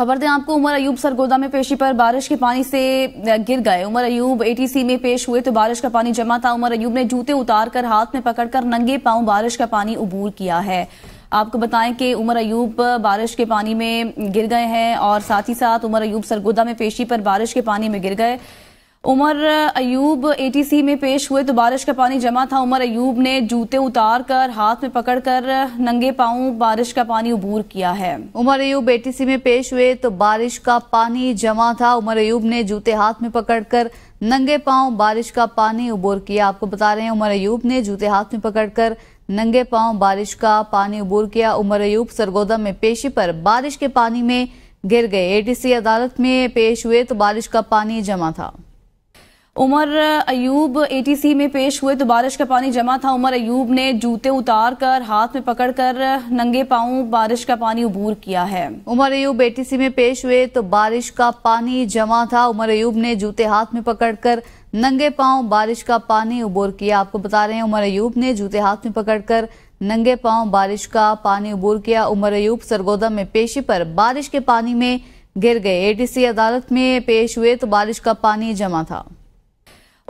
खबर दें आपको उमर अयूब सरगोदा में पेशी पर बारिश के पानी से गिर गए उमर अयूब एटीसी में पेश हुए तो बारिश का पानी जमा था उमर अयूब ने जूते उतार कर हाथ में पकड़कर नंगे पांव बारिश का पानी उबूर किया है आपको बताएं कि उमर अयूब बारिश के पानी में गिर गए हैं और साथ ही साथ उमर अयूब सरगोदा में पेशी पर बारिश के पानी में गिर गए उमर अयूब एटीसी में पेश हुए तो बारिश का पानी जमा था उमर अयूब ने जूते उतार कर हाथ में पकड़कर नंगे पांव बारिश का पानी उबूर किया है उमर अयूब एटीसी में पेश हुए तो बारिश का पानी जमा था उमर अयूब ने जूते हाथ में पकड़कर नंगे पांव बारिश का पानी उबूर किया आपको बता रहे हैं उमर अयूब ने जूते हाथ में पकड़कर नंगे पांव बारिश का पानी उबूर किया उमर अयूब सरगोदा में पेशी पर बारिश के पानी में गिर गए एटीसी अदालत में पेश हुए तो बारिश का पानी जमा था उमर अयूब एटीसी में पेश हुए तो बारिश का पानी जमा था उमर अयूब ने जूते उतार कर हाथ में पकड़कर नंगे पांव बारिश का पानी उबूर किया है उमर अयूब एटीसी में पेश हुए तो बारिश का पानी जमा था उमर अयूब ने जूते हाथ में पकड़कर नंगे पांव बारिश का पानी उबूर किया आपको बता रहे हैं उमर अयूब ने जूते हाथ में पकड़कर नंगे पांव बारिश का पानी उबूर किया उमर अयूब सरगोदा में पेशी पर बारिश के पानी में गिर गए एटीसी अदालत में पेश हुए तो बारिश का पानी जमा था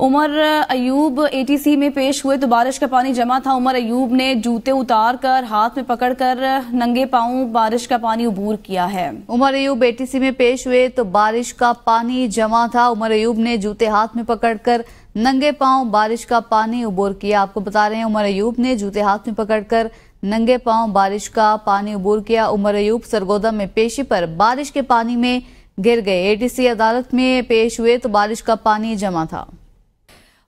उमर अयूब एटीसी में पेश हुए तो बारिश का पानी जमा था उमर अयूब ने जूते उतार कर हाथ में पकड़कर नंगे पांव बारिश का पानी उबूर किया है उमर अयूब एटीसी में पेश हुए तो बारिश का पानी जमा था उमर अयूब ने जूते हाथ में पकड़कर नंगे पांव बारिश का पानी उबूर किया आपको बता रहे हैं उमर अयूब ने जूते हाथ में पकड़कर नंगे पांव बारिश का पानी उबूर किया उमर अयूब सरगोदा में पेशी पर बारिश के पानी में गिर गए एटीसी अदालत में पेश हुए तो बारिश का पानी जमा था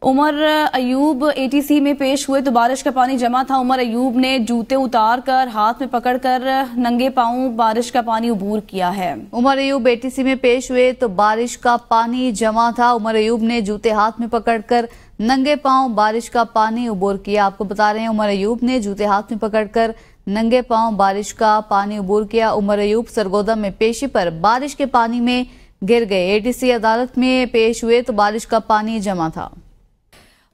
उमर अयूब एटीसी में पेश हुए तो बारिश का पानी जमा था उमर अयूब ने जूते उतार कर हाथ में पकड़कर नंगे पांव बारिश का पानी उबूर किया है उमर अयूब एटीसी में पेश हुए तो बारिश का पानी जमा था उमर अयूब ने जूते हाथ में पकड़कर नंगे पांव बारिश का पानी उबूर किया आपको बता रहे हैं उमर अयूब ने जूते हाथ में पकड़कर नंगे पांव बारिश का पानी उबूर किया उमर अयूब सरगोदा में पेशी पर बारिश के पानी में गिर गए एटीसी अदालत में पेश हुए तो बारिश का पानी जमा था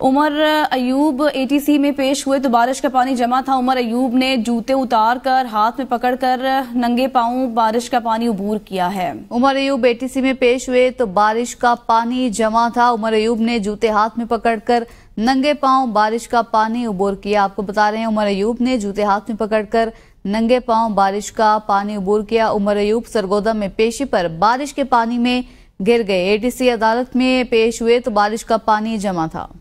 उमर अयूब एटीसी में पेश हुए तो बारिश का पानी जमा था उमर अयूब ने जूते उतार कर हाथ में पकड़कर नंगे पांव बारिश का पानी उबूर किया है उमर अयूब एटीसी में पेश हुए तो बारिश का पानी जमा था उमर अयूब ने जूते हाथ में पकड़कर नंगे पांव बारिश का पानी उबूर किया आपको बता रहे हैं उमर अयूब ने जूते हाथ में पकड़कर नंगे पांव बारिश का पानी उबूर किया उमर अयूब सरगोदा में पेशी पर बारिश के पानी में गिर गए एटीसी अदालत में पेश हुए तो बारिश का पानी जमा था